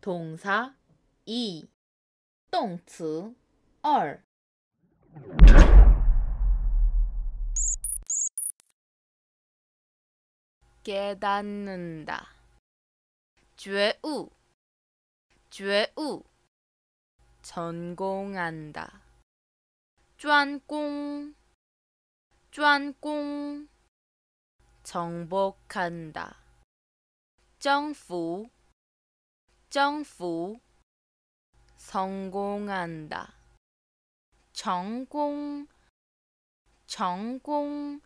동사 2动词2 깨닫는다 죄우 죄우 전공한다 쫀攻쫀攻 정복한다 정부 정부 성공한다. 정공정공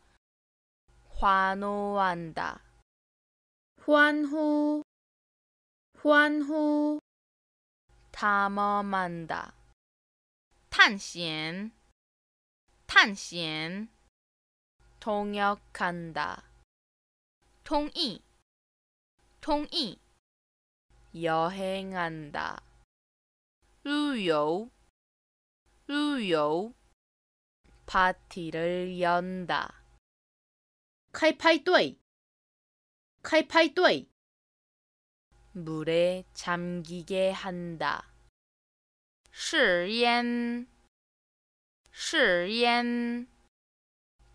환호한다. 환호 환호 탐험한다. 탄신 탄신 통역한다. 통이 통이 여행한다. 旅游旅游 파티를 연다. 开派对开派对 물에 잠기게 한다. 试烟试烟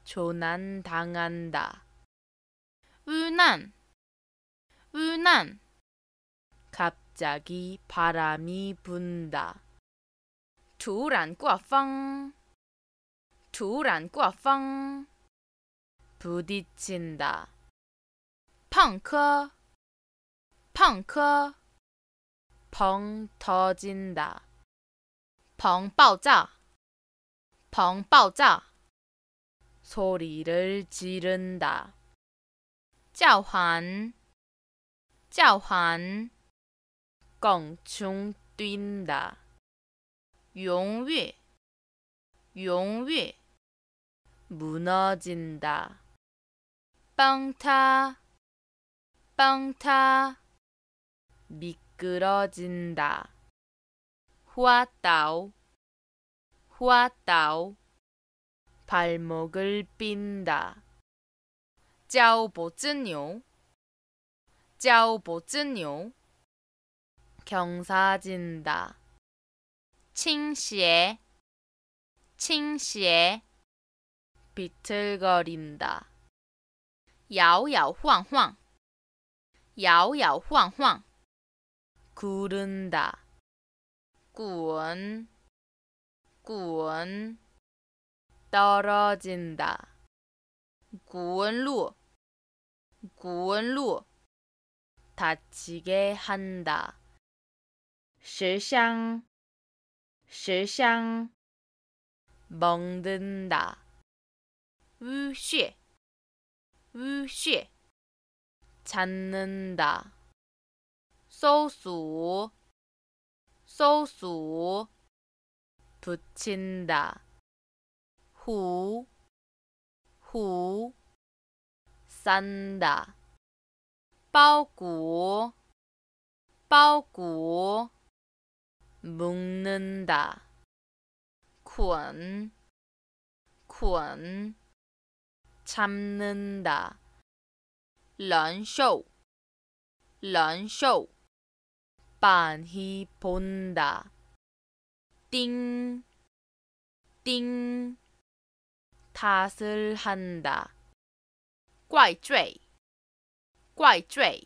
조난당한다. 우난 우난 갑자기 바람이 분다. 突然刮风突然刮风 부딪힌다. 碰磕碰磕펑 터진다. 膨爆炸膨爆炸 소리를 지른다. 叫唤叫唤 껑충 뛴다. 용위 용위 무너진다. 빵타 빵타 미끄러진다. 후아따오 후아따오 발목을 삔다. 짜오보즈뇨 짜오보즈뇨 경사진다. 칭시에 칭시에 비틀거린다. 야오야오황황 야오야오황황 구른다. 구원 구원 떨어진다. 구원루 구원루 다치게 한다. 石像，石像蒙는다雨雪，雨雪찾는다搜索，搜索붙인다후후산다包裹，包裹 묶는다 쿠언 참는다 런쇼 런쇼 빤히 본다 띵, 띵, 탓을 한다. 怪罪,怪罪,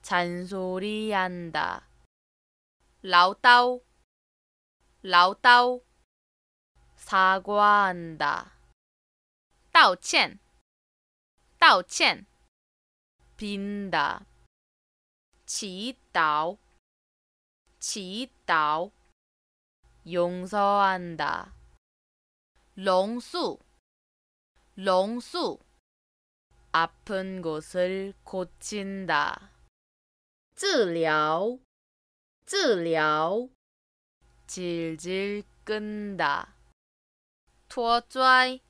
잔소리한다. lão tao lão tao 사과한다 道歉道歉 빈다 祈祷祈祷 용서한다 龙树龙树 아픈 곳을 고친다 治疗治疗 질질 끈다 토쪼이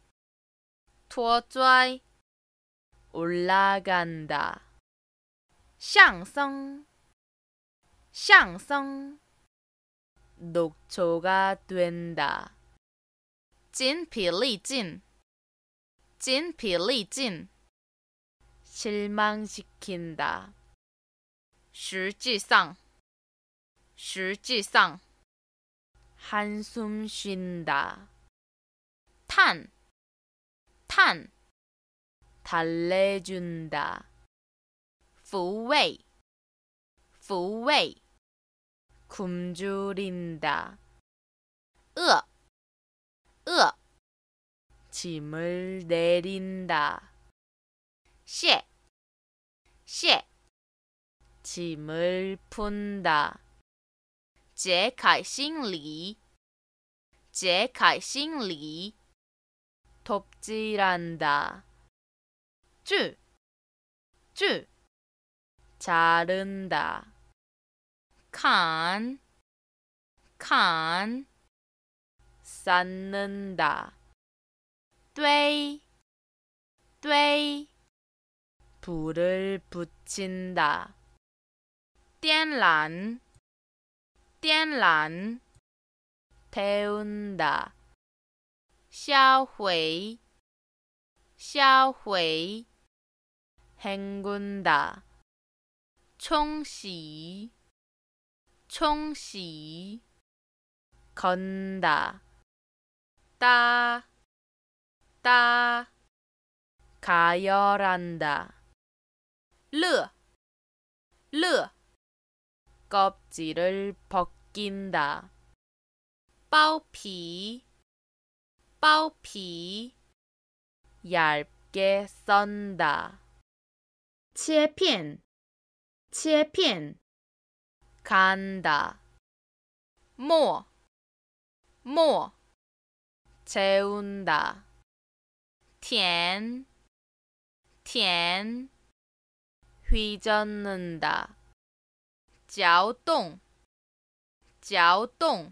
토拖이 올라간다 상성 상성 녹초가 된다. 진필리진 진필리진 실망시킨다. 실질상 실지상 한숨 쉰다 탄, 탄 달래준다 抚慰,抚慰 굶주린다 饿,饿 짐을 내린다 卸,卸 짐을 푼다 제开心里, 제开心里. 덥지란다 쭈, 쭈. 자른다. 칸, 칸. 쌓는다. 떼이, 떼이. 불을 붙인다. 点燃点燃，停的，烧毁，烧毁，行军的，冲洗，冲洗，干的，打，打，加热的，热，热。 껍질을 벗긴다. 包皮包皮 얇게 썬다. 치切片切片 간다. 모모 재운다. 텐텐 휘젓는다. 搅动,搅动,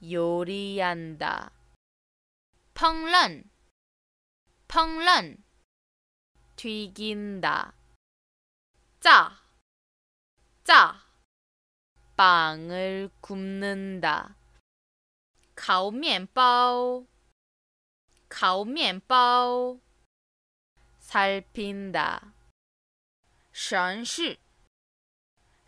요리한다. 펑런, 펑런, 튀긴다. 짜, 짜, 빵을 굽는다. 烤面包,烤面包, 살핀다. 审视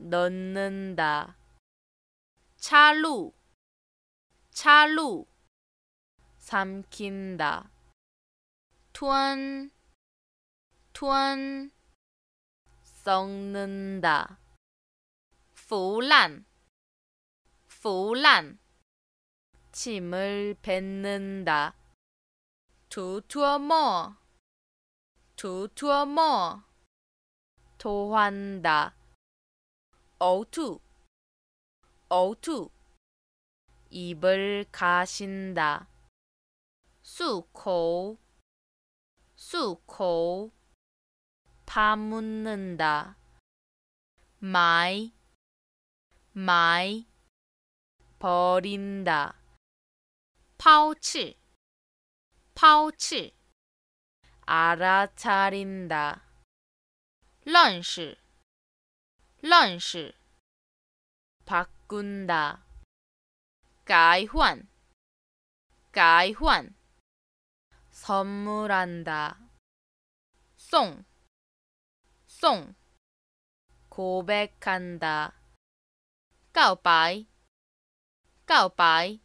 넣는다. 차루 차루 삼킨다. 투안 투안 썩는다. 腐烂腐烂 침을 뱉는다. 두투어머 두투어머 토한다. 어투 어투 입을 가신다 수코 수코 파묻는다 마이 마이 버린다 파우치 파우치 알아차린다 런시 런시 바꾼다 가이환 가이환 선물한다 송, 송 고백한다 가오바이 가오바이